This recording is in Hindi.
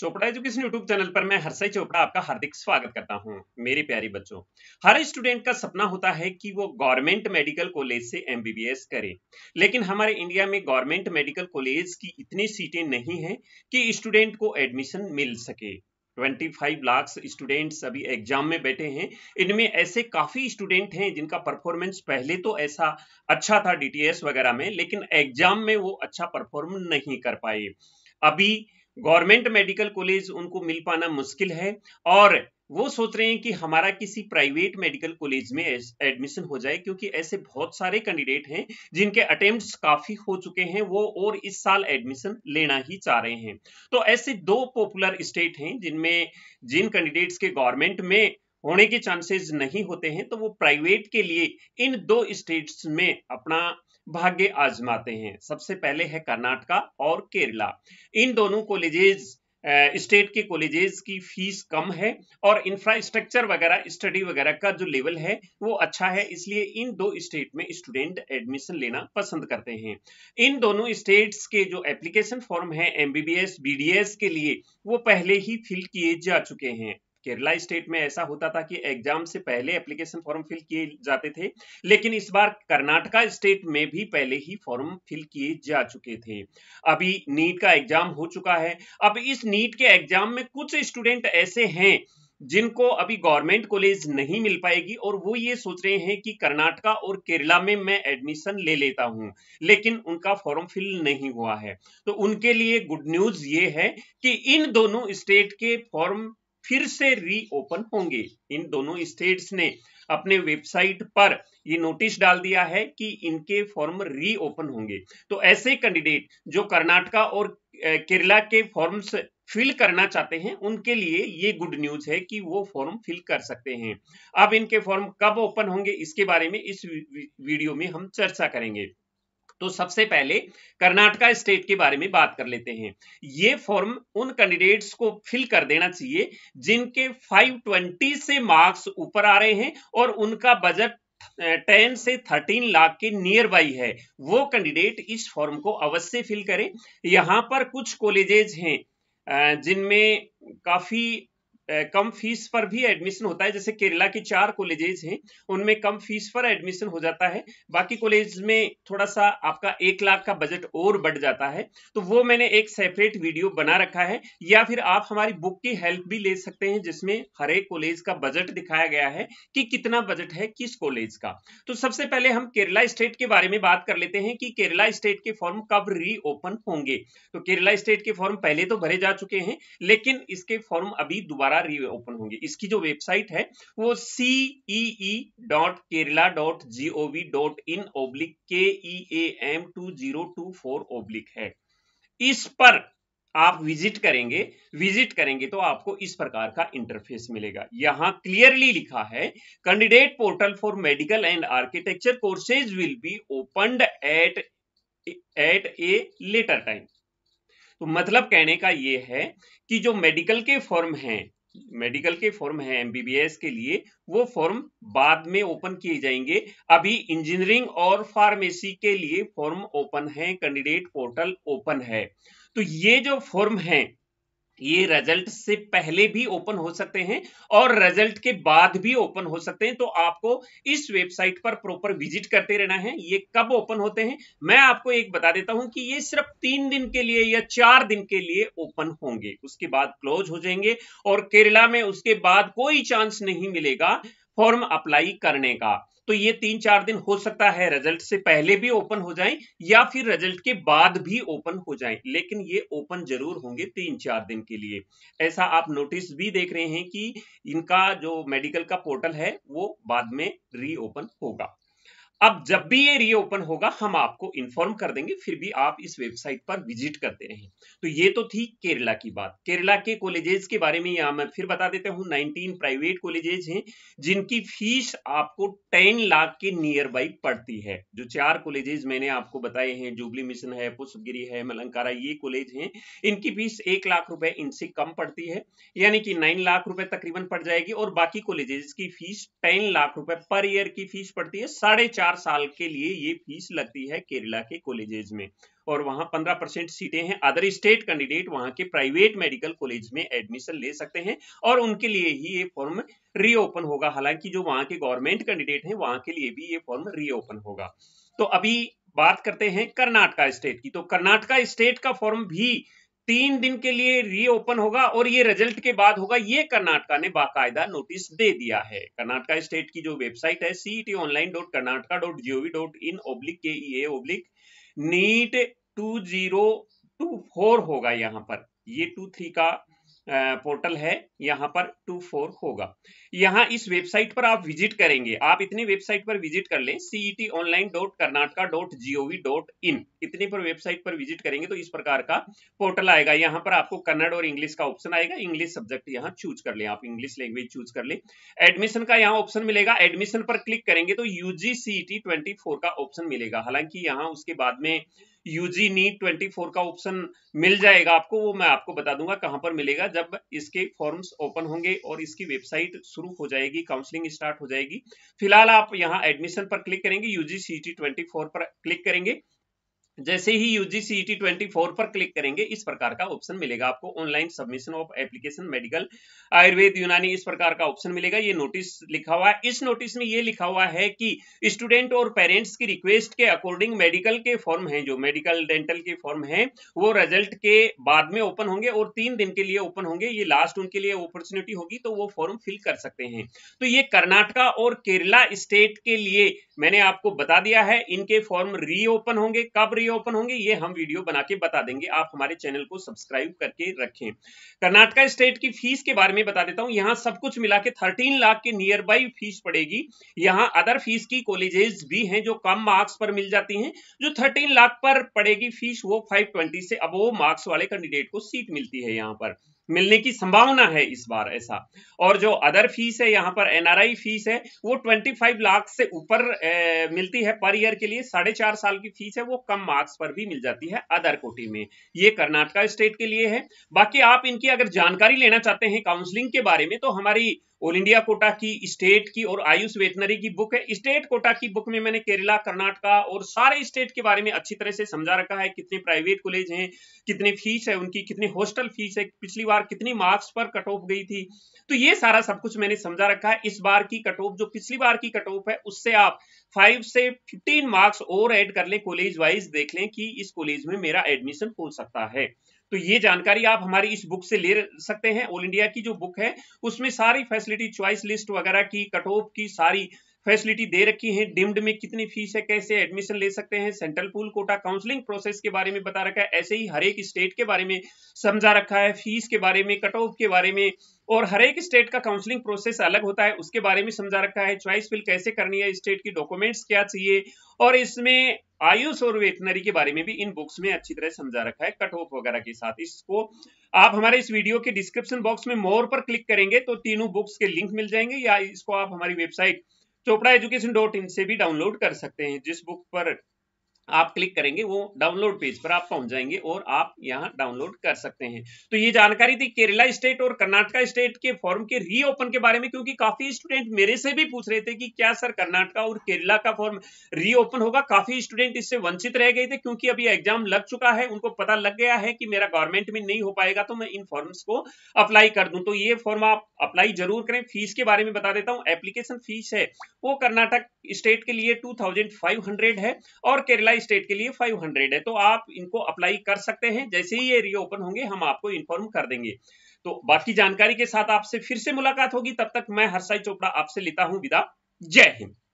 चोपड़ा एजुकेशन यूट्यूब चैनल पर मैं हर्षय चोपड़ा आपका हार्दिक स्वागत करता हूं मेरी प्यारी बच्चों हर स्टूडेंट का सपना होता है कि वो गवर्नमेंट मेडिकल कॉलेज से एमबीबीएस करे लेकिन हमारे इंडिया में गवर्नमेंट मेडिकल कॉलेज की इतनी सीटें नहीं है कि स्टूडेंट को एडमिशन मिल सके 25 लाख स्टूडेंट्स अभी एग्जाम में बैठे हैं इनमें ऐसे काफ़ी स्टूडेंट हैं जिनका परफॉर्मेंस पहले तो ऐसा अच्छा था डीटीएस वगैरह में लेकिन एग्जाम में वो अच्छा परफॉर्म नहीं कर पाए अभी गवर्नमेंट मेडिकल कॉलेज उनको मिल पाना मुश्किल है और वो सोच रहे हैं कि हमारा किसी प्राइवेट मेडिकल कॉलेज में एडमिशन हो जाए क्योंकि ऐसे बहुत सारे कैंडिडेट हैं जिनके अटेम्प्ट्स काफी हो चुके हैं वो और इस साल एडमिशन लेना ही चाह रहे हैं तो ऐसे दो पॉपुलर स्टेट हैं जिनमें जिन कैंडिडेट्स के गवर्नमेंट में होने के चांसेस नहीं होते हैं तो वो प्राइवेट के लिए इन दो स्टेट्स में अपना भाग्य आजमाते हैं सबसे पहले है कर्नाटका और केरला इन दोनों कॉलेजेस स्टेट के कॉलेजेस की फीस कम है और इंफ्रास्ट्रक्चर वगैरह स्टडी वगैरह का जो लेवल है वो अच्छा है इसलिए इन दो स्टेट में स्टूडेंट एडमिशन लेना पसंद करते हैं इन दोनों स्टेट्स के जो एप्लीकेशन फॉर्म है एमबीबीएस बीडीएस के लिए वो पहले ही फिल किए जा चुके हैं केरला स्टेट में ऐसा होता था कि एग्जाम से पहले एप्लीकेशन फॉर्म फिल किए जाते थे लेकिन इस बार कर्नाटका स्टेट में भी पहले ही फॉर्म फिल किए जा चुके थे अभी नीट का एग्जाम हो चुका है अब इस नीट के एग्जाम में कुछ स्टूडेंट ऐसे हैं जिनको अभी गवर्नमेंट कॉलेज नहीं मिल पाएगी और वो ये सोच रहे हैं कि कर्नाटका और केरला में मैं एडमिशन ले लेता हूं लेकिन उनका फॉर्म फिल नहीं हुआ है तो उनके लिए गुड न्यूज ये है कि इन दोनों स्टेट के फॉर्म फिर से रीओपन होंगे इन दोनों स्टेट्स ने अपने वेबसाइट पर ये नोटिस डाल दिया है कि इनके फॉर्म रीओपन होंगे तो ऐसे कैंडिडेट जो कर्नाटका और केरला के फॉर्म्स फिल करना चाहते हैं उनके लिए ये गुड न्यूज है कि वो फॉर्म फिल कर सकते हैं अब इनके फॉर्म कब ओपन होंगे इसके बारे में इस वीडियो में हम चर्चा करेंगे तो सबसे पहले कर्नाटका स्टेट के बारे में बात कर लेते हैं ये फॉर्म उन कैंडिडेट्स को फिल कर देना चाहिए जिनके 520 से मार्क्स ऊपर आ रहे हैं और उनका बजट टेन से थर्टीन लाख के नियर बाई है वो कैंडिडेट इस फॉर्म को अवश्य फिल करें यहां पर कुछ कॉलेजेज हैं जिनमें काफी कम फीस पर भी एडमिशन होता है जैसे केरला के चार कॉलेजेस हैं उनमें कम फीस पर एडमिशन हो जाता है बाकी कॉलेज में थोड़ा सा आपका एक लाख का बजट और बढ़ जाता है तो वो मैंने एक सेपरेट वीडियो बना रखा है या फिर आप हमारी बुक की हेल्प भी ले सकते हैं जिसमें हर एक कॉलेज का बजट दिखाया गया है कि कितना बजट है किस कॉलेज का तो सबसे पहले हम केरला स्टेट के बारे में बात कर लेते हैं कि केरला स्टेट के फॉर्म कब रीओपन होंगे तो केरला स्टेट के फॉर्म पहले तो भरे जा चुके हैं लेकिन इसके फॉर्म अभी दोबारा दोबारा रीओपन होंगे इसकी जो वेबसाइट है वो CE dot Kerala dot G O V dot in oblique K E A M two zero two four oblique है इस पर आप विजिट करेंगे विजिट करेंगे तो आपको इस प्रकार का इंटरफेस मिलेगा यहां क्लियरली लिखा है candidate portal for medical and architecture courses will be opened at at a later time तो मतलब कहने का यह है कि जो मेडिकल के फॉर्म हैं मेडिकल के फॉर्म है एमबीबीएस के लिए वो फॉर्म बाद में ओपन किए जाएंगे अभी इंजीनियरिंग और फार्मेसी के लिए फॉर्म ओपन है कैंडिडेट पोर्टल ओपन है तो ये जो फॉर्म है ये रिजल्ट से पहले भी ओपन हो सकते हैं और रिजल्ट के बाद भी ओपन हो सकते हैं तो आपको इस वेबसाइट पर प्रॉपर विजिट करते रहना है ये कब ओपन होते हैं मैं आपको एक बता देता हूं कि ये सिर्फ तीन दिन के लिए या चार दिन के लिए ओपन होंगे उसके बाद क्लोज हो जाएंगे और केरला में उसके बाद कोई चांस नहीं मिलेगा फॉर्म अप्लाई करने का तो ये तीन चार दिन हो सकता है रिजल्ट से पहले भी ओपन हो जाएं या फिर रिजल्ट के बाद भी ओपन हो जाएं लेकिन ये ओपन जरूर होंगे तीन चार दिन के लिए ऐसा आप नोटिस भी देख रहे हैं कि इनका जो मेडिकल का पोर्टल है वो बाद में रीओपन होगा अब जब भी ये रीओपन होगा हम आपको इन्फॉर्म कर देंगे फिर भी आप इस वेबसाइट पर विजिट करते रहे तो ये तो थी केरला की बात केरला के कॉलेजेस के बारे में यहां मैं फिर बता देता हूं 19 प्राइवेट कॉलेजेस हैं जिनकी फीस आपको 10 लाख के नियर बाई पड़ती है जो चार कॉलेजेस मैंने आपको बताए हैं जुबली मिशन है पुष्पगिरी है मलंकारा ये कॉलेज है इनकी फीस एक लाख रुपए इनसे कम पड़ती है यानी कि नाइन लाख रुपए तकरीबन पड़ जाएगी और बाकी कॉलेजेस की फीस टेन लाख रुपए पर ईयर की फीस पड़ती है साढ़े चार चार साल के लिए ये फीस लगती है केरला के कॉलेजेस में और वहाँ पंद्रह परसेंट सीटें हैं अदर स्टेट कैंडिडेट वहाँ के प्राइवेट मेडिकल कॉलेज में एडमिशन ले सकते हैं और उनके लिए ही ये फॉर्म रीओपन होगा हालांकि जो वहाँ के गवर्नमेंट कैंडिडेट हैं वहाँ के लिए भी ये फॉर्म रीओपन होगा तो अभी बात करते हैं कर्नाटका स्टेट की तो कर्नाटका स्टेट का फॉर्म भी तीन दिन के लिए रीओपन होगा और ये रिजल्ट के बाद होगा ये कर्नाटका ने बाकायदा नोटिस दे दिया है कर्नाटका स्टेट की जो वेबसाइट है CET online dot Karnataka dot G O V dot in oblique K E oblique NEET two zero two four होगा यहाँ पर ये टू थ्री का पोर्टल है यहाँ पर टू फोर होगा यहाँ इस वेबसाइट पर आप विजिट करेंगे आप इतनी वेबसाइट पर विजिट कर लें CET online dot Karnataka dot G O V dot in इतनी पर वेबसाइट पर विजिट करेंगे तो इस प्रकार का पोर्टल आएगा यहाँ पर आपको कन्नड़ और इंग्लिश का ऑप्शन आएगा इंग्लिश सब्जेक्ट यहाँ चूज कर लें आप इंग्लिश लैंग्वेज चूज कर लें एडमिशन का यहाँ ऑप्शन मिलेगा एडमिशन पर क्लिक करेंगे तो यूजी ट्वेंटी फोर का ऑप्शन मिलेगा हालांकि यहाँ उसके बाद में यूजी नीट ट्वेंटी फोर का ऑप्शन मिल जाएगा आपको वो मैं आपको बता दूंगा कहां पर मिलेगा जब इसके फॉर्म्स ओपन होंगे और इसकी वेबसाइट शुरू हो जाएगी काउंसलिंग स्टार्ट हो जाएगी फिलहाल आप यहां एडमिशन पर क्लिक करेंगे UG C T twenty four पर क्लिक करेंगे जैसे ही यूजीसी ट्वेंटी फोर पर क्लिक करेंगे इस प्रकार का ऑप्शन मिलेगा आपको online submission of application medical Ayurveda Unani इस प्रकार का ऑप्शन मिलेगा ये नोटिस लिखा हुआ है इस नोटिस में ये लिखा हुआ है कि स्टूडेंट और पेरेंट्स की रिक्वेस्ट के अकॉर्डिंग मेडिकल के फॉर्म है जो मेडिकल डेंटल के फॉर्म है वो रिजल्ट के बाद में ओपन होंगे और तीन दिन के लिए ओपन होंगे ये लास्ट उनके लिए अपॉर्चुनिटी होगी तो वो फॉर्म फिल कर सकते हैं तो ये कर्नाटका और केरला स्टेट के लिए मैंने आपको बता दिया है इनके फॉर्म रीओपन होंगे कब री लिए ओपन होंगे ये हम वीडियो बना के बता देंगे आप हमारे चैनल को सब्सक्राइब करके रखें कर्नाटका स्टेट की फीस के बारे में बता देता हूँ यहाँ सब कुछ मिला के थर्टीन लाख के नियर बाई फीस पड़ेगी यहाँ अदर फीस की कॉलेजेस भी हैं जो कम मार्क्स पर मिल जाती हैं जो थर्टीन लाख पर पड़ेगी फीस वो फाइव से अब मार्क्स वाले कैंडिडेट को सीट मिलती है यहाँ पर मिलने की संभावना है इस बार ऐसा और जो अदर फीस है यहाँ पर एनआरआई फीस है वो 25 लाख से ऊपर मिलती है पर ईयर के लिए साढ़े चार साल की फीस है वो कम मार्क्स पर भी मिल जाती है अदर कोटी में ये कर्नाटका स्टेट के लिए है बाकी आप इनकी अगर जानकारी लेना चाहते हैं काउंसलिंग के बारे में तो हमारी ऑल इंडिया कोटा की स्टेट की और आयुष वेटनरी की बुक है स्टेट कोटा की बुक में मैंने केरला कर्नाटका और सारे स्टेट के बारे में अच्छी तरह से समझा रखा है कितने प्राइवेट कॉलेज हैं कितने फीस है उनकी कितने हॉस्टल फीस है पिछली बार कितनी मार्क्स पर कट ऑफ गई थी तो ये सारा सब कुछ मैंने समझा रखा है इस बार की कट ऑफ जो पिछली बार की कट ऑफ है उससे आप फाइव से फिफ्टीन मार्क्स और एड कर लें कॉलेज वाइज देख लें कि इस कॉलेज में मेरा एडमिशन हो सकता है तो ये जानकारी आप हमारी इस बुक से ले सकते हैं ऑल इंडिया की जो बुक है उसमें सारी फैसिलिटी फैसिलिटी च्वाइस लिस्ट वगैरह की कटोप की सारी फैसिलिटी दे रखी है डिम्ड में कितनी फीस है कैसे एडमिशन ले सकते हैं central pool quota counselling process के बारे में बता रखा है ऐसे ही हर एक स्टेट के बारे में समझा रखा है फीस के बारे में कट ऑफ के बारे में और हर एक स्टेट का काउंसलिंग प्रोसेस अलग होता है उसके बारे में समझा रखा है चॉइस फिल कैसे करनी है स्टेट की डॉक्यूमेंट्स क्या चाहिए और इसमें आयुष और वेटनरी के बारे में भी इन बुक्स में अच्छी तरह समझा रखा है कट ऑफ वगैरह के साथ इसको आप हमारे इस वीडियो के डिस्क्रिप्शन बॉक्स में मोर पर क्लिक करेंगे तो तीनों बुक्स के लिंक मिल जाएंगे या इसको आप हमारी website Chopra education dot in से भी डाउनलोड कर सकते हैं जिस बुक पर आप क्लिक करेंगे वो डाउनलोड पेज पर आप पहुंच जाएंगे और आप यहाँ डाउनलोड कर सकते हैं तो ये जानकारी थी केरला स्टेट और कर्नाटका स्टेट के फॉर्म के रीओपन के बारे में क्योंकि काफी स्टूडेंट मेरे से भी पूछ रहे थे कि क्या सर कर्नाटका और केरला का फॉर्म रीओपन होगा काफी स्टूडेंट इससे वंचित रह गए थे क्योंकि अभी एग्जाम लग चुका है उनको पता लग गया है कि मेरा गवर्नमेंट में नहीं हो पाएगा तो मैं इन फॉर्म को अप्लाई कर दूं तो ये फॉर्म आप अप्लाई जरूर करें फीस के बारे में बता देता हूँ एप्लीकेशन फीस है वो कर्नाटक स्टेट के लिए टू है और केरला स्टेट के लिए 500 है तो आप इनको अप्लाई कर सकते हैं जैसे ही ये रीओपन होंगे हम आपको इन्फॉर्म कर देंगे तो बाकी जानकारी के साथ आपसे फिर से मुलाकात होगी तब तक मैं हर्षाई चोपड़ा आपसे लेता हूं विदा जय हिंद